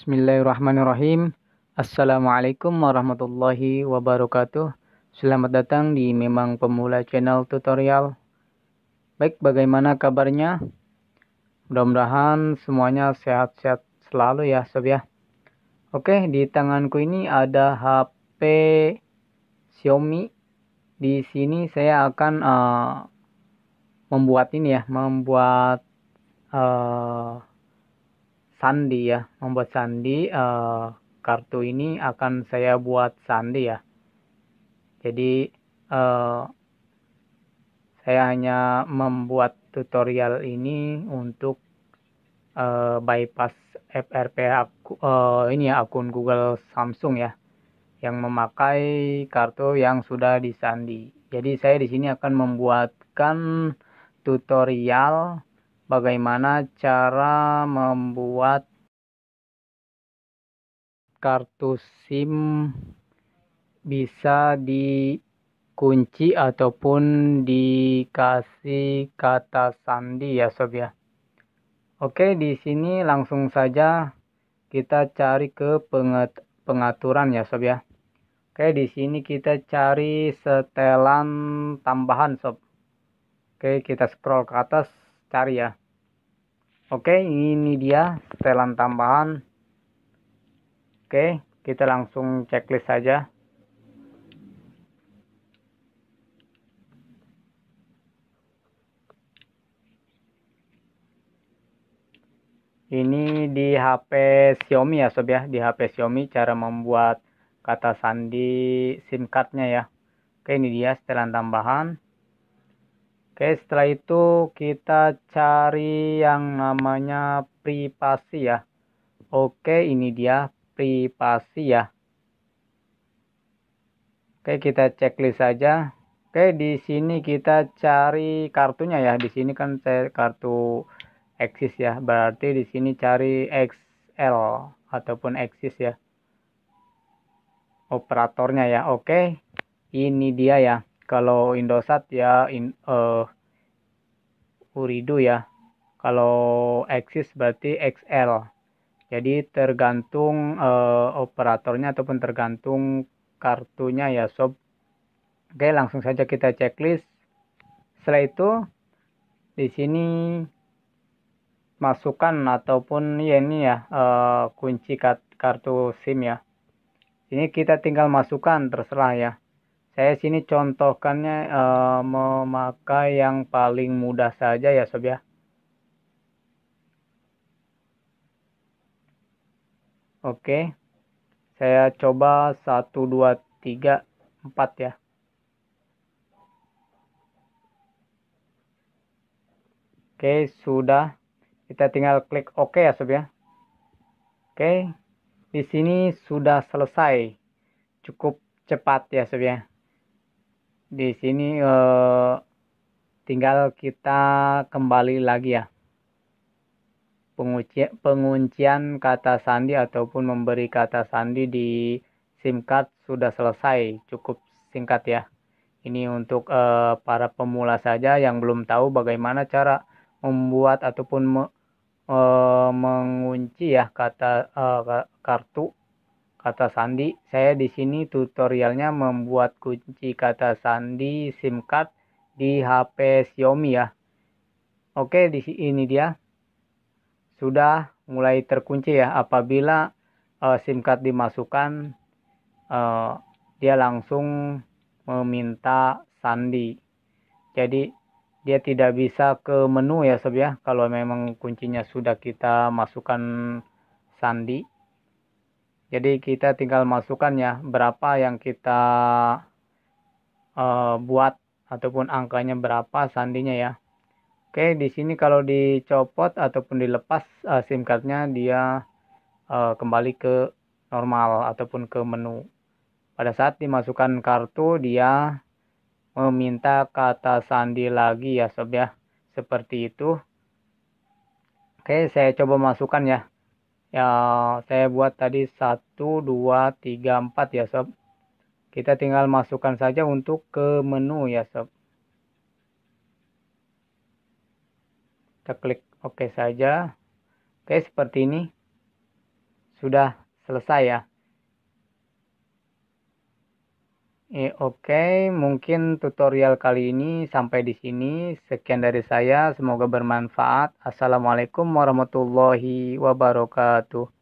Bismillahirrahmanirrahim. Assalamualaikum warahmatullahi wabarakatuh. Selamat datang di Memang Pemula Channel Tutorial. Baik, bagaimana kabarnya? Mudah-mudahan semuanya sehat-sehat selalu ya, sob ya. Oke, di tanganku ini ada HP Xiaomi. Di sini saya akan uh, membuat ini ya, membuat uh, sandi ya membuat sandi uh, kartu ini akan saya buat sandi ya jadi uh, saya hanya membuat tutorial ini untuk uh, bypass FRP aku, uh, ini ya akun Google Samsung ya yang memakai kartu yang sudah disandi. Jadi saya di sini akan membuatkan tutorial bagaimana cara membuat kartu SIM bisa dikunci ataupun dikasih kata sandi ya sob ya. Oke, di sini langsung saja kita cari ke pengaturan ya sob ya. Oke, di sini kita cari setelan tambahan sob. Oke, kita scroll ke atas cari ya. Oke, ini dia setelan tambahan. Oke, kita langsung checklist saja. Ini di HP Xiaomi ya sob ya, di HP Xiaomi cara membuat kata sandi SIM cardnya ya. Oke, ini dia setelan tambahan. Oke, setelah itu kita cari yang namanya privasi ya. Oke, ini dia privasi ya. Oke, kita checklist saja. Oke, di sini kita cari kartunya ya. Di sini kan kartu eksis ya. Berarti di sini cari XL ataupun eksis ya. Operatornya ya. Oke. Ini dia ya kalau Indosat ya in, uh, Uridu ya. Kalau Axis berarti XL. Jadi tergantung uh, operatornya ataupun tergantung kartunya ya sob. Oke, langsung saja kita checklist. Setelah itu di sini masukkan ataupun ya ini ya uh, kunci kartu SIM ya. Ini kita tinggal masukkan terserah ya. Saya sini contohkannya uh, memakai yang paling mudah saja ya sob ya. Oke. Saya coba 1 2 3 4 ya. Oke, sudah. Kita tinggal klik OK ya, Sob ya. Oke. Di sini sudah selesai. Cukup cepat ya, Sob ya di sini eh, tinggal kita kembali lagi ya penguncian, penguncian kata sandi ataupun memberi kata sandi di SIM card sudah selesai cukup singkat ya ini untuk eh, para pemula saja yang belum tahu bagaimana cara membuat ataupun me, eh, mengunci ya kata eh, kartu kata sandi. Saya di sini tutorialnya membuat kunci kata sandi SIM card di HP Xiaomi ya. Oke, di sini dia. Sudah mulai terkunci ya. Apabila uh, SIM card dimasukkan uh, dia langsung meminta sandi. Jadi dia tidak bisa ke menu ya sob ya kalau memang kuncinya sudah kita masukkan sandi jadi kita tinggal masukkan ya berapa yang kita uh, buat ataupun angkanya berapa sandinya ya. Oke, di sini kalau dicopot ataupun dilepas uh, SIM cardnya dia uh, kembali ke normal ataupun ke menu. Pada saat dimasukkan kartu dia meminta kata sandi lagi ya sob ya. Seperti itu. Oke, saya coba masukkan ya ya saya buat tadi 1 2 3 4 ya sob kita tinggal masukkan saja untuk ke menu ya sob kita klik oke OK saja oke seperti ini sudah selesai ya Eh, oke, okay. mungkin tutorial kali ini sampai di sini. Sekian dari saya, semoga bermanfaat. Assalamualaikum warahmatullahi wabarakatuh.